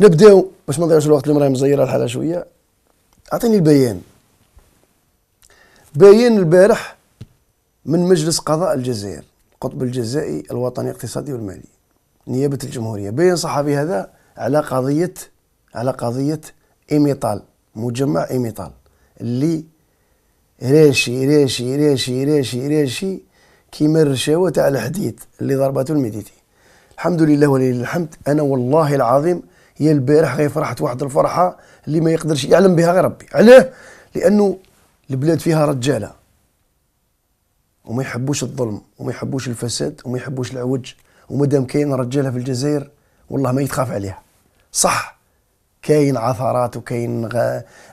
نبداو باش ما نضيعوش الوقت اللي راهي مزيره الحاله شويه اعطيني البيان بيان البارح من مجلس قضاء الجزائر القطب الجزائي الوطني الاقتصادي والمالي نيابه الجمهوريه بيان صحفي هذا على قضيه على قضيه ايميطال مجمع ايميطال اللي راشي راشي راشي راشي راشي كيما الرشاوه تاع الحديد اللي ضربته الميديتي الحمد لله ولله الحمد انا والله العظيم هي البارح هي فرحت واحد الفرحه اللي ما يقدرش يعلم بها غير ربي علاه لانه البلاد فيها رجاله وما يحبوش الظلم وما يحبوش الفساد وما يحبوش العوج ومادام كاين رجاله في الجزائر والله ما يتخاف عليها صح كاين عثرات وكاين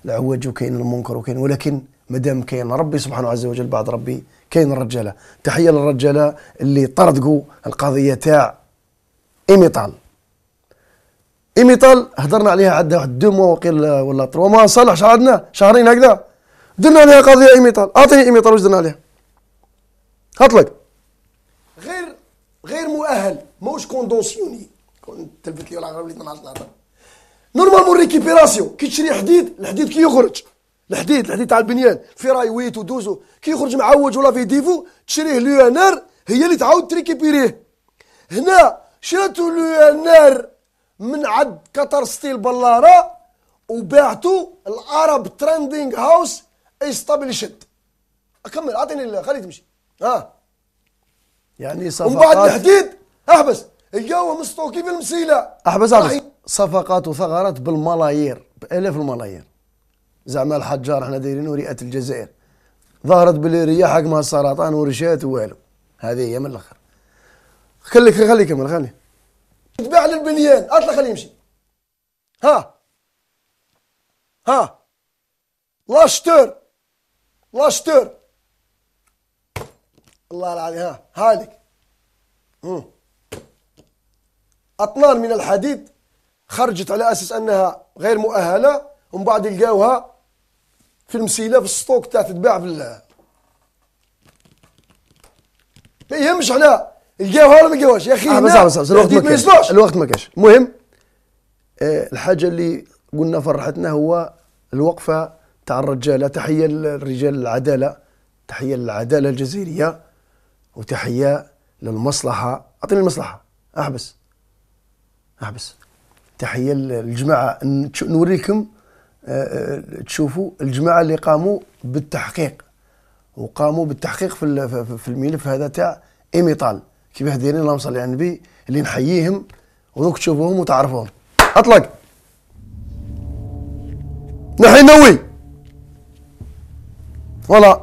العوج وكاين المنكر وكاين ولكن مادام كاين ربي سبحانه عز وجل بعد ربي كاين الرجاله تحيه للرجاله اللي طردقوا القضيه تاع ايميطال ايميتال هضرنا عليها عندنا واحد دو موا وقيل ولا تروا موا صالح عندنا شهرين هكذا درنا عليها قضيه ايميتال اعطيني ايميتال واش درنا عليها هطلق غير غير مؤهل ماهوش كوندونسيوني كون تلفت لي ولا وليت ما نعرفش نهضر نورمالمون ريكيبيراسيون كي تشري حديد الحديد كي يخرج الحديد الحديد تاع البنيان في راي ويت ودوزو كي يخرج معوج ولا في ديفو تشريه لو هي اللي تعاود تريكيبيريه هنا شراتو لو من عد كتر ستيل بلارة وبعتو العرب ترندينغ هاوس استابليشد اكمل اعطيني خليه تمشي ها آه. يعني صفقات ومن بعد الحديد احبس الجو مستوكي في المسيله احبس احبس صفقات وثغرات بالملايير بالاف الملايير زعما الحجار احنا دايرين رئه الجزائر ظهرت بالرياح رياح حكمها السرطان ورشات والو هذه هي من الاخر خليك خليك كمل خلي على البليان اطلع خليه يمشي ها ها لاشتر لاشتر الله العظيم ها هالك أطنان من الحديد خرجت على أساس أنها غير مؤهلة ومن بعد لقاوها في المسيلة في السطوك تاع تتباع في ما يهمش على لقاوها ولا ما لقاوهاش يا اخي آه بس بس الوقت ما كاش الوقت ما كاش المهم آه الحاجه اللي قلنا فرحتنا هو الوقفه تاع الرجاله تحيه للرجال العداله تحيه للعداله الجزائريه وتحيه للمصلحه اعطيني المصلحه احبس احبس تحيه للجماعه نوريكم آه،, أه تشوفوا الجماعه اللي قاموا بالتحقيق وقاموا بالتحقيق في في الملف هذا تاع ايميطال شبه ديني اللهم صل على النبي اللي نحييهم ودوك تشوفوهم وتعرفوهم اطلق نحي نوي فوالا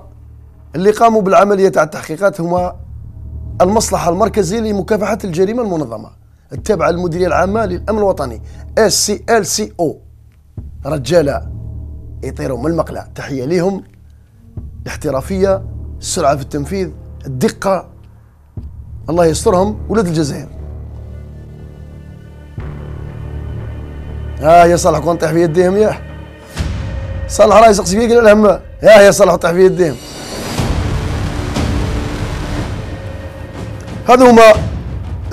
اللي قاموا بالعمليه تاع التحقيقات هما المصلحه المركزيه لمكافحه الجريمه المنظمه التابعه للمديريه العامه للامن الوطني اس سي ال سي او رجاله يطيروا من المقلع تحيه ليهم الاحترافيه السرعه في التنفيذ الدقه الله يسترهم ولاد الجزائر ها يا صالح كون طيح في يديهم ياه صالح راه يسقسي فيك الهم ها يا صالح طيح في يديهم هذو هما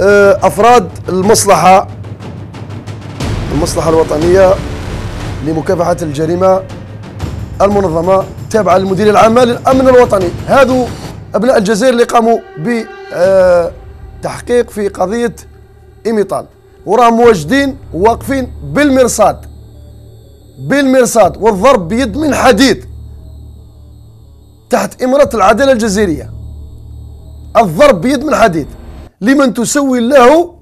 آه، افراد المصلحه المصلحه الوطنيه لمكافحه الجريمه المنظمه التابعه للمديريه العامه للامن الوطني هذو أبناء الجزائر اللي قاموا بتحقيق في قضية إيميطال وراهم موجدين واقفين بالمرصاد بالمرصاد والضرب بيد من حديد تحت إمرة العدالة الجزائرية الضرب بيد من حديد لمن تسوي له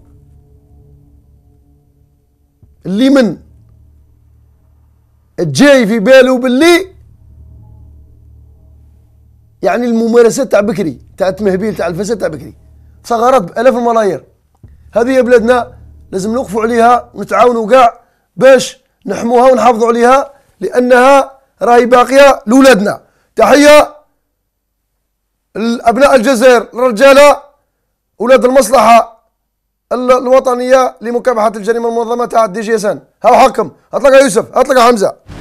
لمن جاي في باله باللي يعني الممارسات تاع بكري تاع التمهبيل تاع الفساد تاع بكري ثغرات بالاف الملايير هذه يا بلادنا لازم نوقفوا عليها ونتعاونوا كاع باش نحموها ونحافظوا عليها لانها راهي باقيه لولادنا تحيه لابناء الجزائر الرجاله اولاد المصلحه الوطنيه لمكافحه الجريمه المنظمه تاع الدي جي اس ان هاو حكم اطلق يوسف اطلق حمزه